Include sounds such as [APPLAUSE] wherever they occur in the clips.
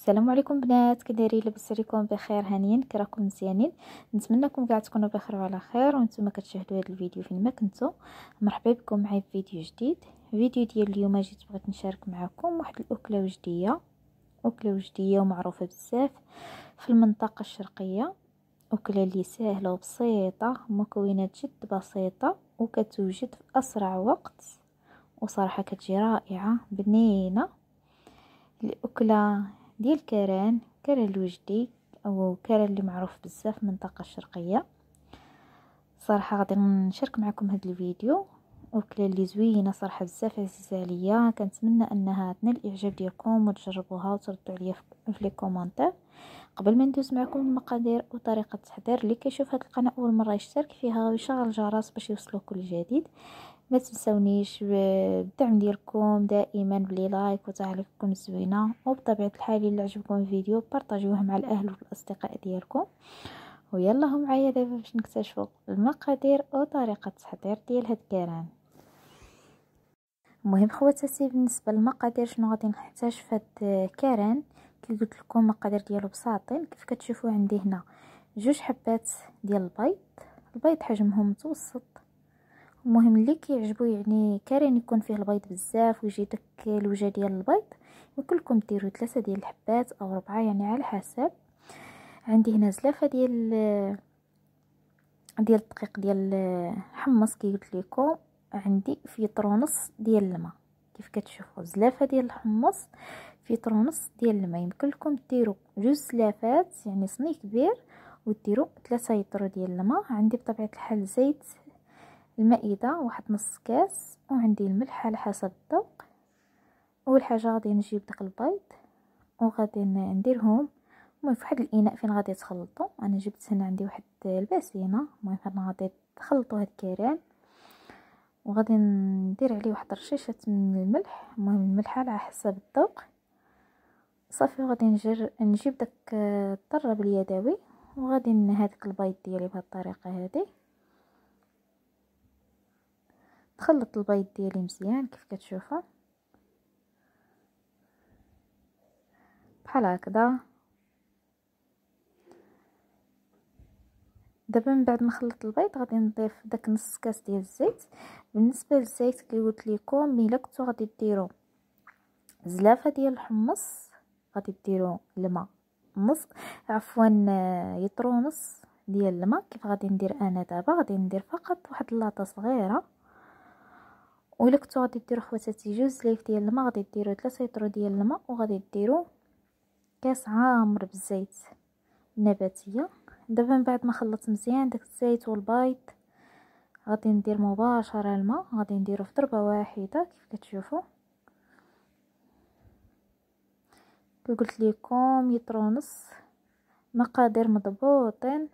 السلام عليكم بنات كدايرين لاباس عليكم بخير هانيين كراكم مزيانين نتمنىكم كاع تكونوا بخير وعلى خير وانتم كتشاهدوا هذا الفيديو فين ما كنتو مرحبا بكم معايا في فيديو جديد فيديو ديال اليوم جيت بغيت نشارك معكم واحد الاكله وجديه اكله وجديه ومعروفه بزاف في المنطقه الشرقيه اكله اللي سهله وبسيطه مكونات جد بسيطه وكتوجد في اسرع وقت وصراحه كتجي رائعه بنينه الاكله ديال كران كران الوجدي او كران اللي معروف بزاف في المنطقه الشرقيه صراحه غادي نشارك معكم هذا الفيديو كلا اللي زوينه صراحه بزاف عزيزه عليا كنتمنى انها تنال الاعجاب ديالكم وتجربوها وتردوا عليا في لي كومونتير قبل ما ندوز معكم المقادير وطريقه التحضير اللي كيشوف هذه القناه اول مره يشترك فيها ويشغل الجرس باش يوصلو كل جديد ما تنسونيش بالدعم ديالكم دائما بلي لايك وتعليقكم زوينه وبطبيعه الحال الا عجبكم الفيديو بارطاجيوه مع الاهل والاصدقاء ديالكم ويلا هم معايا دابا باش نكتشفوا المقادير وطريقه التحضير ديال هاد الكران المهم خواتاتي بالنسبه للمقادير شنو غادي نحتاج في هاد الكران كي قلت لكم المقادير ديالو بساطين كيف كتشوفوا عندي هنا جوج حبات ديال البيض البيض حجمهم متوسط المهم اللي كيعجبو يعني كارين يكون فيه البيض بزاف ويجي داك الوجه ديال البيض يمكن لكم ديروا ثلاثه ديال الحبات او ربعه يعني على حسب عندي هنا زلافه ديال ديال الدقيق ديال الحمص كي قلت لكم عندي فيطر ونص ديال الماء كيف كتشوفوا زلافه ديال الحمص فيطر ونص ديال الماء يمكن لكم ديروا جوج زلافات يعني صني كبير وديروا ثلاثه يطرو ديال الماء عندي بطبيعه الحال زيت المائدة واحد نص كاس وعندي الملح على حسب الذوق اول حاجه غادي نجيب داك البيض وغادي نديرهم المهم في واحد الاناء فين غادي تخلطوا انا جبت هنا عندي واحد الباسينه المهم انا غادي تخلطوا هاد الكيران وغادي ندير عليه واحد رشيشه من الملح المهم الملح على حسب الذوق صافي غادي نجر نجيب داك الطرب اليدوي وغادي هذاك البيض ديالي بهاد الطريقه هذه تخلط البيض ديالي مزيان كيف كتشوفوا بحال هكذا دابا من بعد ما خلطت البيض غادي نضيف داك نص كاس ديال الزيت بالنسبه للزيت كي قلت لكم الا كنتو غادي ديروا زلافه ديال الحمص غادي ديروا الماء نص عفوا يطرو نص ديال الماء كيف غادي ندير انا دابا غادي ندير فقط واحد لاطه صغيره وإلا كنتو غادي ديرو خواتاتي جوج زلايف ديال الماء غادي ديرو تلاتة لتر ديال الماء وغادي ديرو كاس عامر بالزيت النباتيه دابا من بعد ما خلطت مزيان داك الزيت والبيض غادي ندير مباشره الماء غادي نديرو في ضربه واحده كيف كتشوفو كي قلت ليكم يطرو نص مقادير مضبوطين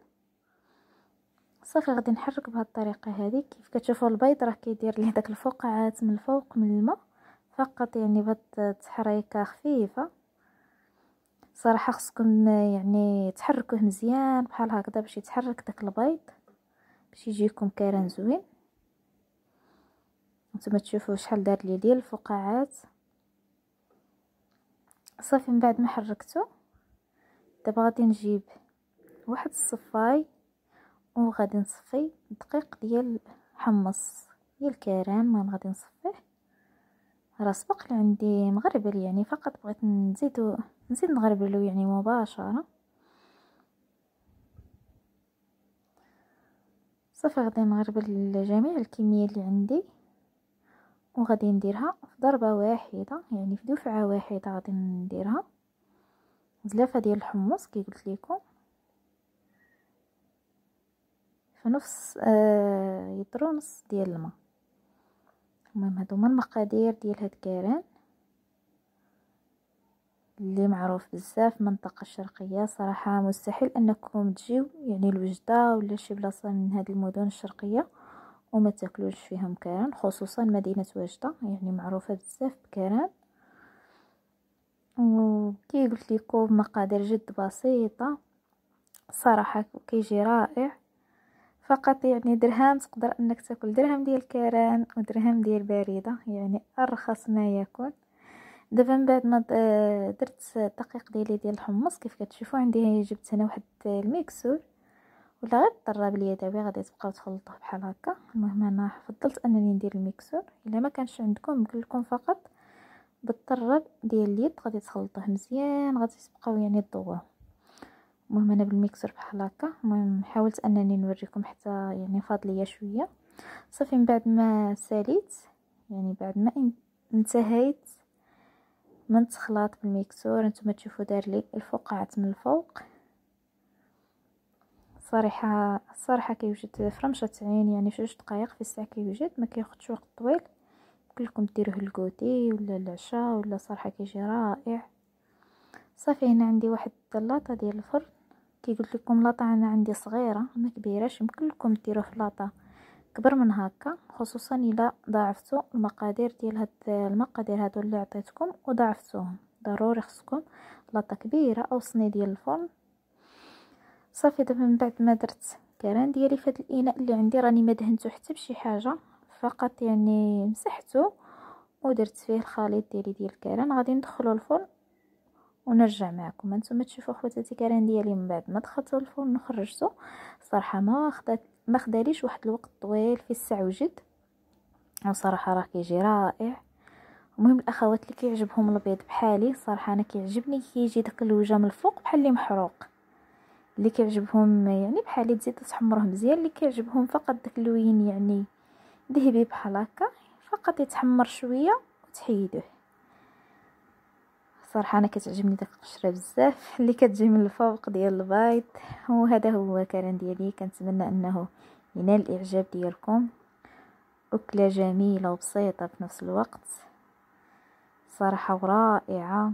صافي غادي نحرك بهذه الطريقه هذه كيف كتشوفوا البيض راه كيدير ليه داك الفقاعات من الفوق من الماء فقط يعني بهاد التحريكه خفيفه صراحه خصكم يعني تحركوه مزيان بحال هكذا باش يتحرك داك البيض باش يجيكم كيران زوين نتوما تشوفوا شحال دار لي ديال الفقاعات صافي من بعد ما حركته دابا غادي نجيب واحد الصفاي وغادي نصفي الدقيق ديال حمص ديال كرامة غادي نصفيه راه سبق لي عندي مغربل يعني فقط بغيت نزيدو نزيد نغربلو يعني مباشره صافي غادي نغربل جميع الكميه اللي عندي وغادي نديرها في ضربه واحده يعني في دفعه واحده غادي نديرها زلافه ديال الحمص كي قلت لكم ونص آه يطرو نص ديال الماء المهم هادو هما المقادير ديال هاد كيران اللي معروف بزاف المنطقه الشرقيه صراحه مستحيل انكم تجيو يعني لوجده ولا شي بلاصه من هاد المدن الشرقيه وما تاكلوش فيهم كيران خصوصا مدينه وجده يعني معروفه بزاف بكيران وكي قلت لكم مقادير جد بسيطه صراحه كيجي رائع فقط يعني درهم تقدر انك تاكل درهم ديال كران ودرهم ديال بارده يعني ارخص ما يكون دابا من بعد ما درت الدقيق ديالي ديال الحمص كيف كتشوفوا عندي جبت هنا واحد الميكسور ولا غير الطراب اليدوي غادي تبقاو تخلطوه بحال هكا المهم انا فضلت انني ندير الميكسور الا ما كانش عندكم يمكن لكم فقط بالطراب ديال اليد غادي تخلطوه مزيان غادي تبقاو يعني تضووه المهم انا بالميكسر بحال هكا المهم حاولت انني نوريكم حتى يعني فاض ليا شويه صافي من بعد ما ساليت يعني بعد ما انتهيت من التخلاط بالميكسور نتوما تشوفوا دار لي الفقاعات من الفوق صراحه الصراحه كيوجد في رمشه عين يعني في جوج دقائق في الساعه كيوجد ما كياخذش وقت طويل كلكم ديروه الكوتي ولا العشاء ولا صراحه كيجي رائع صافي هنا عندي واحد الطلاطه ديال الفرن كي قلت لكم لاطا انا عندي صغيره ما كبيراش يمكن لكم ديروه في لاطا كبر من هكا خصوصا الا ضاعفتوا المقادير ديال هاد المقادير هادو اللي عطيتكم وضاعفتوهم ضروري خصكم لاطا كبيره او صني ديال الفرن صافي دابا من بعد ما درت كران ديالي في هاد الاناء اللي عندي راني ما دهنتو حتى بشي حاجه فقط يعني مسحته ودرت فيه الخليط ديالي ديال الكران غادي ندخلو الفرن ونرجع معكم انتم تشوفوا خوتاتي كران ديالي من بعد ما دخلتو الفرن وخرجته صراحه ما خدات ما خداليش واحد الوقت طويل في السعوجد وصراحه راه كيجي رائع المهم الاخوات اللي كيعجبهم البيض بحالي صراحه انا كيعجبني كيجي داك الوجه من الفوق بحال اللي محروق اللي كيعجبهم يعني بحالي تزيد تحمره مزيان اللي كيعجبهم فقط داك اللوين يعني ذهبي بحال هكا فقط يتحمر شويه وتحيدوه صراحه انا كتعجبني داك القشره بزاف [LAUGHS] اللي كتجي من الفوق ديال البيض وهذا هو كران ديالي كنتمنى انه ينال الاعجاب ديالكم اكله جميله وبسيطه في نفس الوقت صراحه ورائعه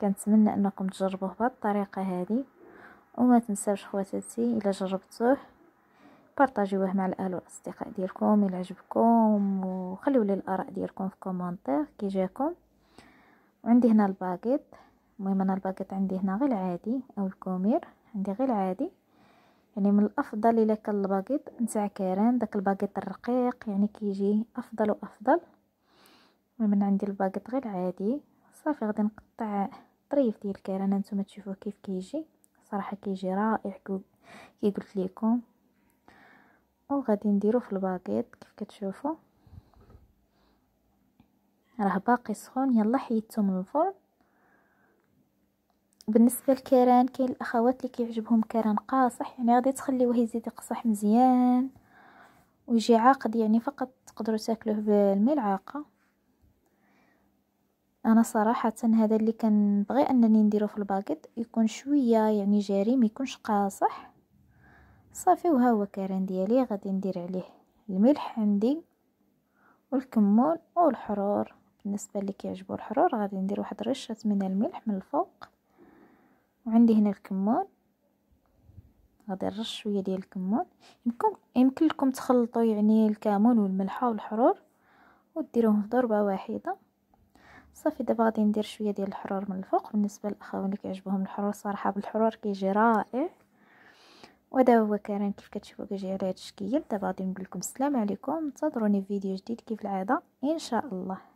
كنتمنى انكم تجربوه بهذه الطريقه هذه وما تنساوش خواتاتي الا جربتوه بارطاجيوه مع الاهل والاصدقاء ديالكم الى عجبكم وخليو لي الاراء ديالكم في كومونتير كي جاكم وعندي هنا الباقط المهم انا الباقط عندي هنا غير عادي او الكومير عندي غير عادي يعني من الافضل الا كان الباقط نتاع كيران داك الباقط الرقيق يعني كيجي افضل وافضل المهم انا عندي الباقط غير عادي صافي غادي نقطع طريف ديال الكيران نتوما تشوفوه كيف كيجي صراحه كيجي رائع كي قلت لكم وغادي نديرو في الباكيط كيف كتشوفوا راه باقي سخون يلا حيدته من الفرن بالنسبه للكيران كاين الاخوات اللي كيعجبهم كيران قاصح يعني غادي تخليوه يزيد يقصح مزيان ويجي عاقد يعني فقط تقدروا تاكلوه بالملعقه انا صراحه هذا اللي كنبغي انني نديرو في الباكيت يكون شويه يعني جاري ما يكونش قاصح صافي وها هو كران ديالي غادي ندير عليه الملح عندي والكمون والحرور بالنسبه اللي كيعجبو الحرور غادي ندير واحد رشه من الملح من الفوق وعندي هنا الكمون غادي نرش شويه ديال الكمون يمكن يمكن لكم تخلطوا يعني الكمون والملحه والحرور وديروهم في ضربه واحده صافي دابا غادي ندير شويه ديال الحرور من الفوق بالنسبه للاخوان اللي كيعجبهم الحرور صراحه بالحرور كيجي رائع وهذا هو كران كيف كتشوفوا كيجي على هذا الشكل دابا غادي نقول لكم السلام عليكم انتظروني في فيديو جديد كيف العاده ان شاء الله